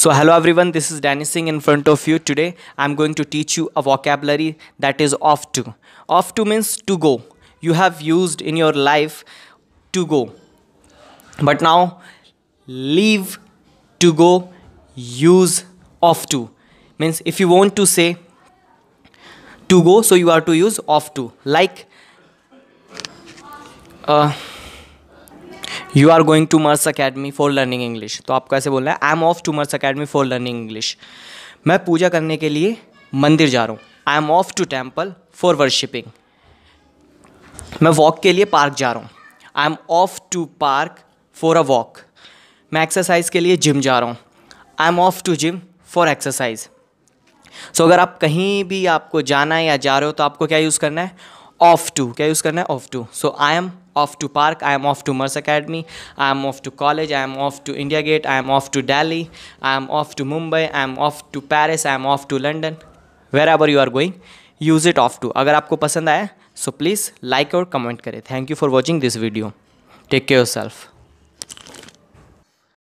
So hello everyone, this is Danny Singh in front of you. Today I'm going to teach you a vocabulary that is off to. Off to means to go. You have used in your life to go. But now leave to go, use off to. Means if you want to say to go, so you are to use off to. Like uh, you are going to Mars academy for learning English तो आपको ऐसे बोलना है I am off to Mars academy for learning English मैं पूजा करने के लिए मंदिर जा रहा हूँ I am off to temple for worshipping मैं वॉक के लिए पार्क जा रहा हूँ I am off to park for a walk मैं एक्सरसाइज के लिए जिम जा रहा हूँ I am off to gym for exercise so अगर आप कहीं भी आपको जाना है या जा रहे हो तो आपको क्या यूज़ करना है ऑफ टू क्या यूज़ करना है off to so I am off to park I am off to Mars academy I am off to college I am off to India gate I am off to Delhi I am off to Mumbai I am off to Paris I am off to London wherever you are going use it off to अगर आपको पसंद आया so please like और comment करें thank you for watching this video take care your self